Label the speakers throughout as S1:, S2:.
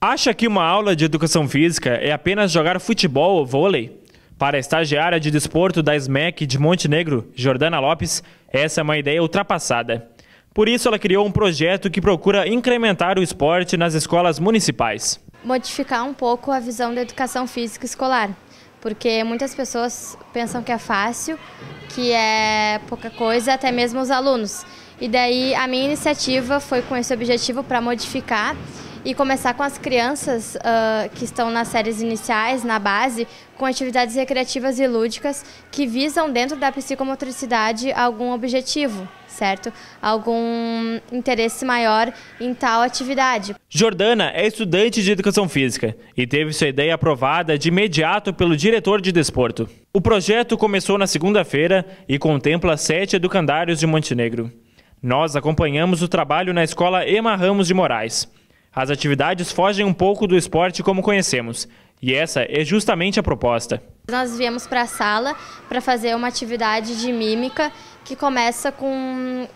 S1: Acha que uma aula de educação física é apenas jogar futebol ou vôlei? Para a estagiária de desporto da SMEC de Montenegro, Jordana Lopes, essa é uma ideia ultrapassada. Por isso, ela criou um projeto que procura incrementar o esporte nas escolas municipais.
S2: Modificar um pouco a visão da educação física escolar, porque muitas pessoas pensam que é fácil, que é pouca coisa, até mesmo os alunos. E daí a minha iniciativa foi com esse objetivo para modificar e começar com as crianças uh, que estão nas séries iniciais, na base, com atividades recreativas e lúdicas que visam, dentro da psicomotricidade, algum objetivo, certo? Algum interesse maior em tal atividade.
S1: Jordana é estudante de educação física e teve sua ideia aprovada de imediato pelo diretor de desporto. O projeto começou na segunda-feira e contempla sete educandários de Montenegro. Nós acompanhamos o trabalho na escola Ema Ramos de Moraes. As atividades fogem um pouco do esporte como conhecemos, e essa é justamente a proposta.
S2: Nós viemos para a sala para fazer uma atividade de mímica que começa com,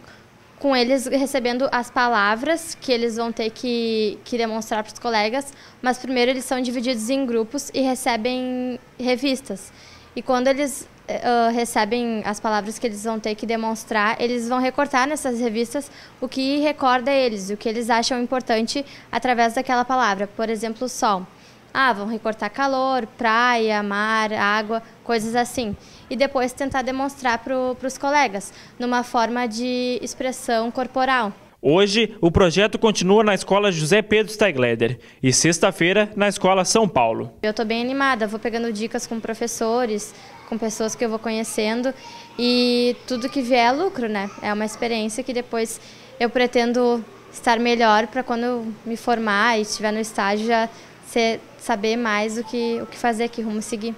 S2: com eles recebendo as palavras que eles vão ter que, que demonstrar para os colegas, mas primeiro eles são divididos em grupos e recebem revistas. E quando eles uh, recebem as palavras que eles vão ter que demonstrar, eles vão recortar nessas revistas o que recorda eles, o que eles acham importante através daquela palavra. Por exemplo, sol. Ah, vão recortar calor, praia, mar, água, coisas assim. E depois tentar demonstrar para os colegas, numa forma de expressão corporal.
S1: Hoje, o projeto continua na Escola José Pedro Steigleder e sexta-feira na Escola São Paulo.
S2: Eu estou bem animada, vou pegando dicas com professores, com pessoas que eu vou conhecendo e tudo que vier é lucro, né? É uma experiência que depois eu pretendo estar melhor para quando eu me formar e estiver no estágio já ser, saber mais o que, o que fazer, que rumo seguir.